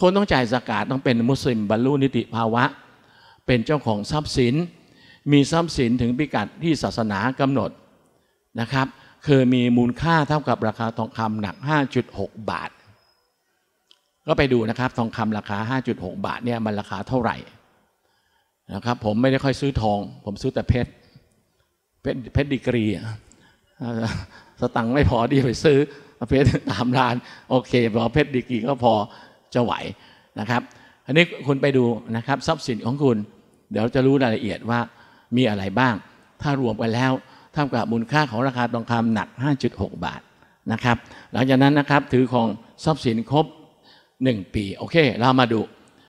คนต้องจ่ายสกาดต้องเป็นมุสลิมบรรลุนิติภาวะ เป็นเจ้าของทรัพย์สิน มีทรัพย์สินถึงพิกัดที่ศาสนากำหนดนะครับ คือมีมูลค่าเท่ากับราคาทองคำหนัก 5.6 บาท ก็ไปดูนะครับทองคำราคา 5.6 บาทเนี่ยมันราคาเท่าไหร่นะครับผมไม่ได้ค่อยซื้อทอง ผมซื้อแต่เพชรเพชรดีกรีสตังค์ไม่พอดีไปซื้อ เพชรตามร้านโอเคพอเพชรดีกรีก็พอจะไหวนะครับอันนี้คุณไปดูนะครับ ทรัพย์สินของคุณ เดี๋ยวจะรู้รายละเอียดว่ามีอะไรบ้าง ถ้ารวมไปแล้วเท่ากับมูลค่าของราคาทองคำหนัก 5.6 บาทนะครับหลังจากนั้นนะครับ ถือของทรัพย์สินครบ 1 ปี โอเคเรามาดู